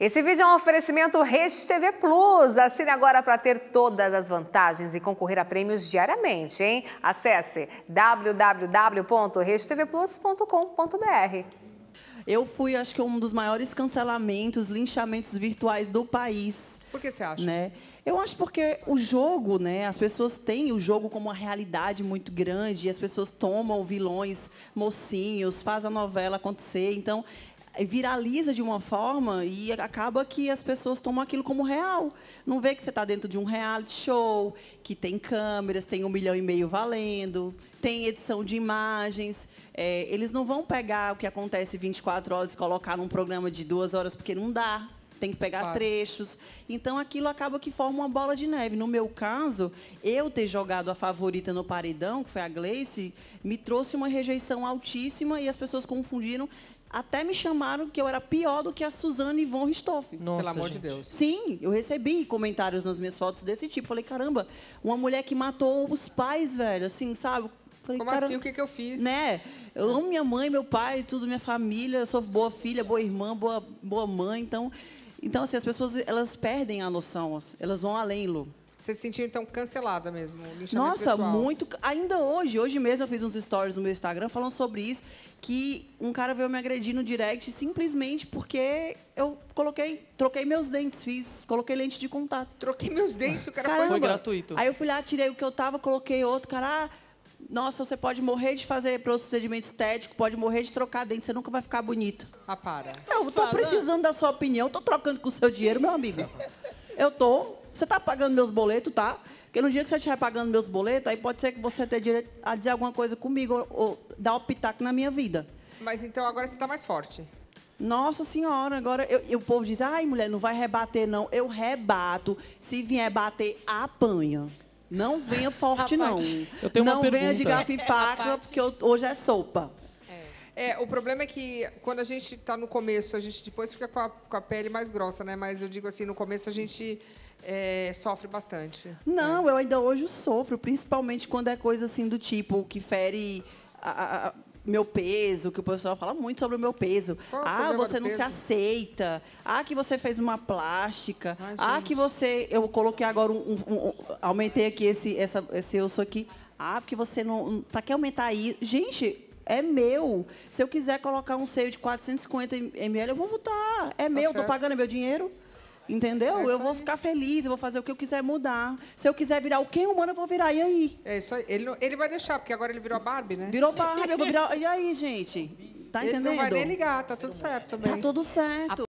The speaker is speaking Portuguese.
Esse vídeo é um oferecimento Rede TV Plus. Assine agora para ter todas as vantagens e concorrer a prêmios diariamente, hein? Acesse www.redeTVplus.com.br. Eu fui, acho que, um dos maiores cancelamentos, linchamentos virtuais do país. Por que você acha? Né? Eu acho porque o jogo, né? As pessoas têm o jogo como uma realidade muito grande, as pessoas tomam vilões, mocinhos, faz a novela acontecer. Então, viraliza de uma forma e acaba que as pessoas tomam aquilo como real. Não vê que você está dentro de um reality show, que tem câmeras, tem um milhão e meio valendo, tem edição de imagens. É, eles não vão pegar o que acontece 24 horas e colocar num programa de duas horas, porque não dá tem que pegar claro. trechos. Então aquilo acaba que forma uma bola de neve. No meu caso, eu ter jogado a favorita no paredão, que foi a Gleice, me trouxe uma rejeição altíssima e as pessoas confundiram até me chamaram que eu era pior do que a Suzane von Ristoff. Nossa, Pelo amor gente. de Deus. Sim, eu recebi comentários nas minhas fotos desse tipo. Falei, caramba, uma mulher que matou os pais, velho, assim, sabe? Falei, Como assim? O que, que eu fiz? Né? Eu amo minha mãe, meu pai, tudo, minha família. Eu sou boa filha, boa irmã, boa, boa mãe. Então, então, assim, as pessoas, elas perdem a noção, assim, elas vão além, Lu. Você se sentiu, então, cancelada mesmo? Nossa, virtual. muito. Ainda hoje, hoje mesmo eu fiz uns stories no meu Instagram falando sobre isso, que um cara veio me agredir no direct simplesmente porque eu coloquei, troquei meus dentes, fiz, coloquei lente de contato. Troquei meus dentes, o cara Caramba. foi gratuito. Aí eu fui lá, tirei o que eu tava, coloquei outro, cara, ah, nossa, você pode morrer de fazer procedimento estético, pode morrer de trocar dente, você nunca vai ficar bonito. Ah, para. Eu tô precisando da sua opinião, tô trocando com o seu dinheiro, meu amigo. Eu tô. Você tá pagando meus boletos, tá? Porque no dia que você estiver pagando meus boletos, aí pode ser que você tenha direito a dizer alguma coisa comigo ou, ou dar o um pitaco na minha vida. Mas então agora você tá mais forte. Nossa senhora, agora eu, eu, o povo diz, ai mulher, não vai rebater não. Eu rebato, se vier bater, apanha. Não venha forte, Rapaz, não. Eu tenho não uma venha de garfo e faca, porque eu, hoje é sopa. É. é, o problema é que quando a gente está no começo, a gente depois fica com a, com a, pele mais grossa, né? Mas eu digo assim, no começo a gente é, sofre bastante. Não, né? eu ainda hoje sofro, principalmente quando é coisa assim do tipo que fere a, a, meu peso, que o pessoal fala muito sobre o meu peso. Qual é ah, você não peso? se aceita. Ah, que você fez uma plástica. Ai, ah, que você. Eu coloquei agora um. um, um aumentei aqui esse, essa, esse eu sou aqui. Ah, porque você não. Tá quer aumentar aí. Gente, é meu. Se eu quiser colocar um seio de 450 ml, eu vou votar. É tá meu, certo. tô pagando é meu dinheiro. Entendeu? É eu vou ficar feliz, eu vou fazer o que eu quiser mudar. Se eu quiser virar o quem humano, eu vou virar. E aí? É isso aí. Ele, não, ele vai deixar, porque agora ele virou a Barbie, né? Virou Barbie, eu vou virar. E aí, gente? Tá entendendo? Ele não vai nem ligar, tá tudo certo também. Tá tudo certo.